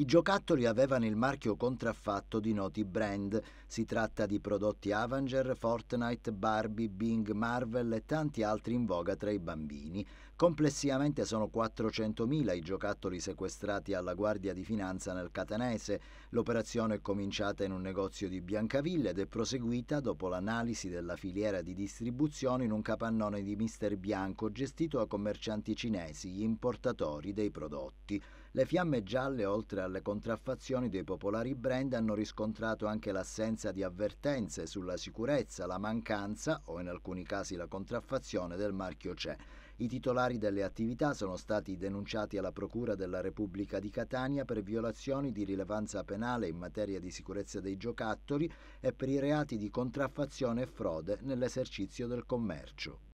I giocattoli avevano il marchio contraffatto di noti brand. Si tratta di prodotti Avenger, Fortnite, Barbie, Bing, Marvel e tanti altri in voga tra i bambini. Complessivamente sono 400.000 i giocattoli sequestrati alla Guardia di Finanza nel Catanese. L'operazione è cominciata in un negozio di Biancavilla ed è proseguita dopo l'analisi della filiera di distribuzione in un capannone di Mister Bianco gestito a commercianti cinesi, gli importatori dei prodotti. Le fiamme gialle oltre alla alle contraffazioni dei popolari brand hanno riscontrato anche l'assenza di avvertenze sulla sicurezza, la mancanza o in alcuni casi la contraffazione del marchio CE. I titolari delle attività sono stati denunciati alla Procura della Repubblica di Catania per violazioni di rilevanza penale in materia di sicurezza dei giocattoli e per i reati di contraffazione e frode nell'esercizio del commercio.